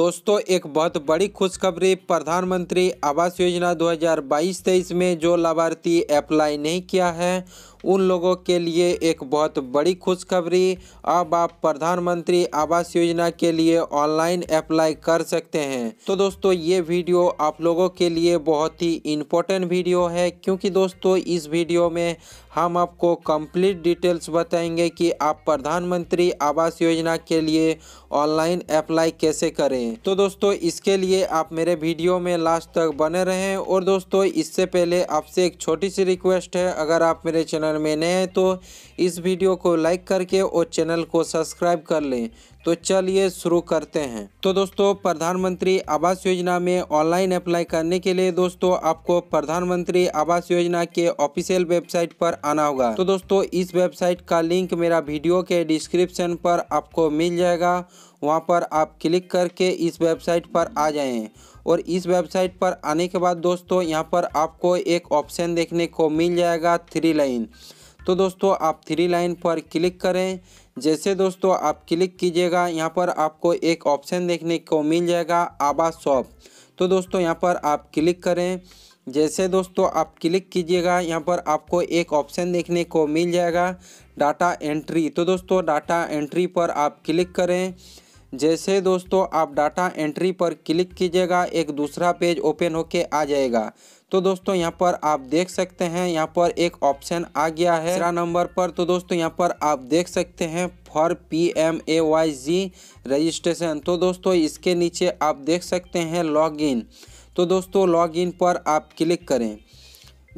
दोस्तों एक बहुत बड़ी खुशखबरी प्रधानमंत्री आवास योजना 2022-23 में जो लाभार्थी अप्लाई नहीं किया है उन लोगों के लिए एक बहुत बड़ी खुशखबरी अब आप प्रधानमंत्री आवास योजना के लिए ऑनलाइन अप्लाई कर सकते हैं तो दोस्तों ये वीडियो आप लोगों के लिए बहुत ही इम्पोर्टेंट वीडियो है क्योंकि दोस्तों इस वीडियो में हम आपको कंप्लीट डिटेल्स बताएंगे कि आप प्रधानमंत्री आवास योजना के लिए ऑनलाइन अप्लाई कैसे करें तो दोस्तों इसके लिए आप मेरे वीडियो में लास्ट तक बने रहें और दोस्तों इससे पहले आपसे एक छोटी सी रिक्वेस्ट है अगर आप मेरे चैनल में नए हैं तो इस वीडियो को लाइक करके और चैनल को सब्सक्राइब कर लें तो चलिए शुरू करते हैं तो दोस्तों प्रधानमंत्री आवास योजना में ऑनलाइन अप्लाई करने के लिए दोस्तों आपको प्रधानमंत्री आवास योजना के ऑफिशियल वेबसाइट पर आना होगा तो दोस्तों इस वेबसाइट का लिंक मेरा वीडियो के डिस्क्रिप्शन पर आपको मिल जाएगा वहाँ पर आप क्लिक करके इस वेबसाइट पर आ जाएं और इस वेबसाइट पर आने के बाद दोस्तों यहाँ पर आपको एक ऑप्शन देखने को मिल जाएगा थ्री लाइन तो दोस्तों आप थ्री लाइन पर क्लिक करें जैसे दोस्तों आप क्लिक कीजिएगा यहाँ पर आपको एक ऑप्शन देखने को मिल जाएगा आबा शॉप तो दोस्तों यहाँ पर आप क्लिक करें जैसे दोस्तों आप क्लिक कीजिएगा यहाँ पर आपको एक ऑप्शन देखने को मिल जाएगा डाटा एंट्री तो दोस्तों डाटा एंट्री पर आप क्लिक करें जैसे दोस्तों आप डाटा एंट्री पर क्लिक कीजिएगा एक दूसरा पेज ओपन होके आ जाएगा तो दोस्तों यहाँ पर आप देख सकते हैं यहाँ पर एक ऑप्शन आ गया है तीसरा नंबर पर तो दोस्तों यहाँ पर आप देख सकते हैं for P M A Y G registration तो दोस्तों इसके नीचे आप देख सकते हैं इन तो दोस्तों इन पर आप क्लिक करें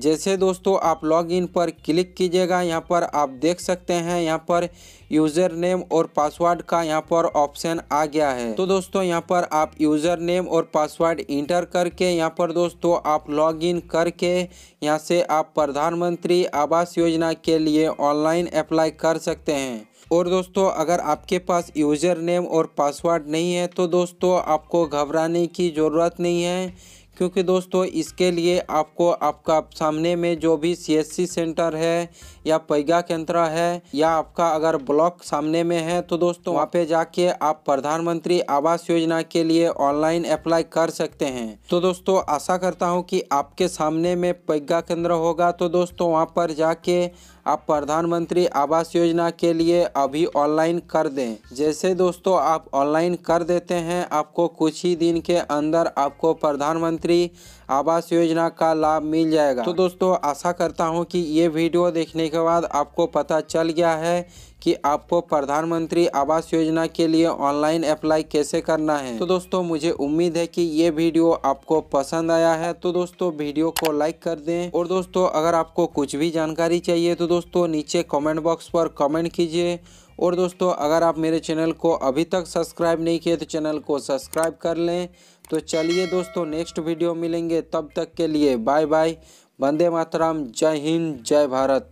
जैसे दोस्तों आप लॉग इन पर क्लिक कीजिएगा यहाँ पर आप देख सकते हैं यहाँ पर यूज़र नेम और पासवर्ड का यहाँ पर ऑप्शन आ गया है तो दोस्तों यहाँ पर आप यूज़र नेम और पासवर्ड इंटर करके यहाँ पर दोस्तों आप लॉग इन करके यहाँ से आप प्रधानमंत्री आवास योजना के लिए ऑनलाइन अप्लाई कर सकते हैं और दोस्तों अगर आपके पास यूज़र नेम और पासवर्ड नहीं है तो दोस्तों आपको घबराने की ज़रूरत नहीं है क्योंकि दोस्तों इसके लिए आपको आपका सामने में जो भी सीएससी सेंटर है या पैगा केंद्र है या आपका अगर ब्लॉक सामने में है तो दोस्तों वहाँ पे जाके आप प्रधानमंत्री आवास योजना के लिए ऑनलाइन अप्लाई कर सकते हैं तो दोस्तों आशा करता हूँ कि आपके सामने में पैगा केंद्र होगा तो दोस्तों वहाँ पर जाके आप प्रधानमंत्री आवास योजना के लिए अभी ऑनलाइन कर दें जैसे दोस्तों आप ऑनलाइन कर देते हैं आपको कुछ ही दिन के अंदर आपको प्रधानमंत्री प्रधानमंत्री आवास योजना का लाभ मिल जाएगा तो दोस्तों आशा करता हूँ कि ये वीडियो देखने के बाद आपको पता चल गया है कि आपको प्रधानमंत्री आवास योजना के लिए ऑनलाइन अप्लाई कैसे करना है तो दोस्तों मुझे उम्मीद है कि ये वीडियो आपको पसंद आया है तो दोस्तों वीडियो को लाइक कर दें और दोस्तों अगर आपको कुछ भी जानकारी चाहिए तो दोस्तों नीचे कमेंट बॉक्स पर कमेंट कीजिए और दोस्तों अगर आप मेरे चैनल को अभी तक सब्सक्राइब नहीं किए तो चैनल को सब्सक्राइब कर लें तो चलिए दोस्तों नेक्स्ट वीडियो मिलेंगे तब तक के लिए बाय बाय वंदे मातराम जय हिंद जय भारत